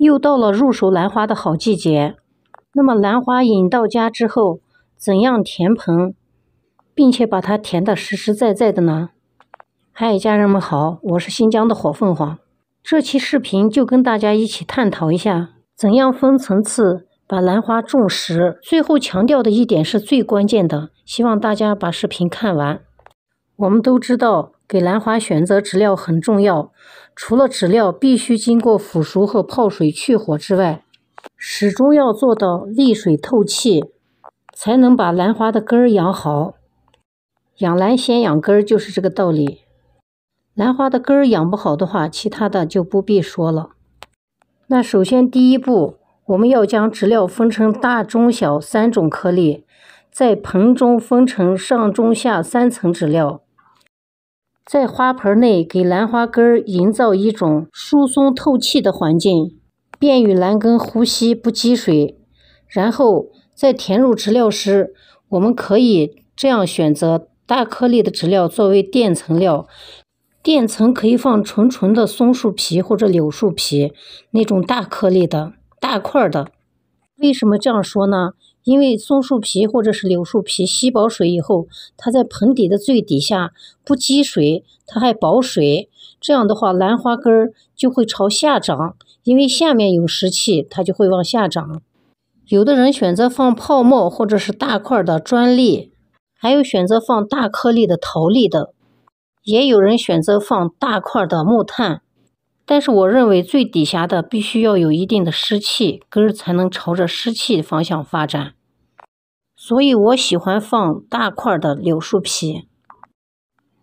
又到了入手兰花的好季节，那么兰花引到家之后，怎样填盆，并且把它填的实实在在的呢？嗨，家人们好，我是新疆的火凤凰，这期视频就跟大家一起探讨一下，怎样分层次把兰花种实。最后强调的一点是最关键的，希望大家把视频看完。我们都知道，给兰花选择植料很重要。除了植料必须经过腐熟和泡水去火之外，始终要做到沥水透气，才能把兰花的根儿养好。养兰先养根儿就是这个道理。兰花的根儿养不好的话，其他的就不必说了。那首先第一步，我们要将植料分成大、中、小三种颗粒，在盆中分成上、中、下三层植料。在花盆内给兰花根儿营造一种疏松透气的环境，便于兰根呼吸不积水。然后在填入植料时，我们可以这样选择大颗粒的植料作为垫层料，垫层可以放纯纯的松树皮或者柳树皮那种大颗粒的大块的。为什么这样说呢？因为松树皮或者是柳树皮吸饱水以后，它在盆底的最底下不积水，它还保水。这样的话，兰花根儿就会朝下长，因为下面有湿气，它就会往下长。有的人选择放泡沫或者是大块的专粒，还有选择放大颗粒的陶粒的，也有人选择放大块的木炭。但是我认为最底下的必须要有一定的湿气根儿，才能朝着湿气方向发展。所以我喜欢放大块的柳树皮。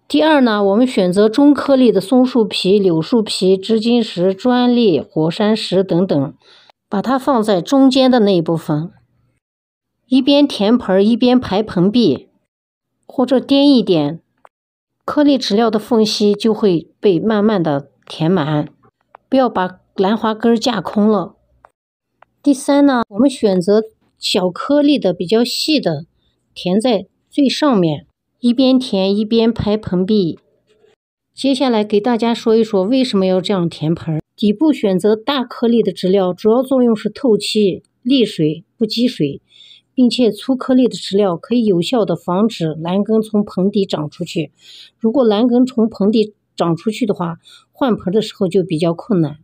第二呢，我们选择中颗粒的松树皮、柳树皮、植金石、专利火山石等等，把它放在中间的那一部分，一边填盆儿，一边排盆壁，或者颠一点颗粒植料的缝隙，就会被慢慢的填满。不要把兰花根架空了。第三呢，我们选择小颗粒的、比较细的，填在最上面，一边填一边拍盆壁。接下来给大家说一说为什么要这样填盆儿。底部选择大颗粒的植料，主要作用是透气、沥水、不积水，并且粗颗粒的植料可以有效的防止兰根从盆底长出去。如果兰根从盆底，长出去的话，换盆的时候就比较困难。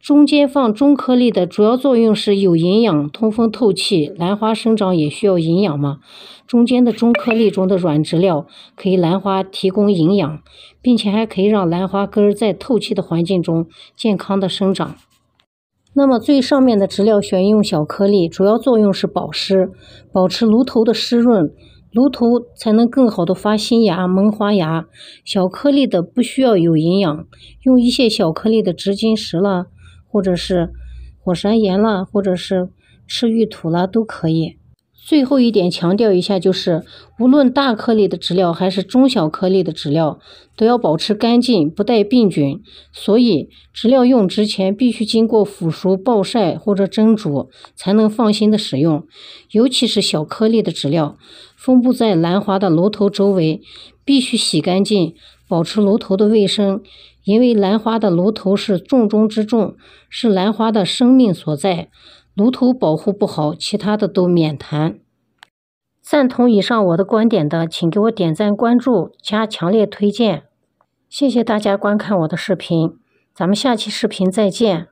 中间放中颗粒的主要作用是有营养、通风透气，兰花生长也需要营养嘛。中间的中颗粒中的软质料可以兰花提供营养，并且还可以让兰花根在透气的环境中健康的生长。那么最上面的植料选用小颗粒，主要作用是保湿，保持炉头的湿润。芦头才能更好的发新芽、萌发芽。小颗粒的不需要有营养，用一些小颗粒的植金石啦，或者是火山岩啦，或者是赤玉土啦，都可以。最后一点强调一下，就是无论大颗粒的植料还是中小颗粒的植料，都要保持干净，不带病菌。所以，植料用之前必须经过腐熟、暴晒或者蒸煮，才能放心的使用。尤其是小颗粒的植料，分布在兰花的炉头周围，必须洗干净，保持炉头的卫生。因为兰花的炉头是重中之重，是兰花的生命所在。炉头保护不好，其他的都免谈。赞同以上我的观点的，请给我点赞、关注、加强烈推荐。谢谢大家观看我的视频，咱们下期视频再见。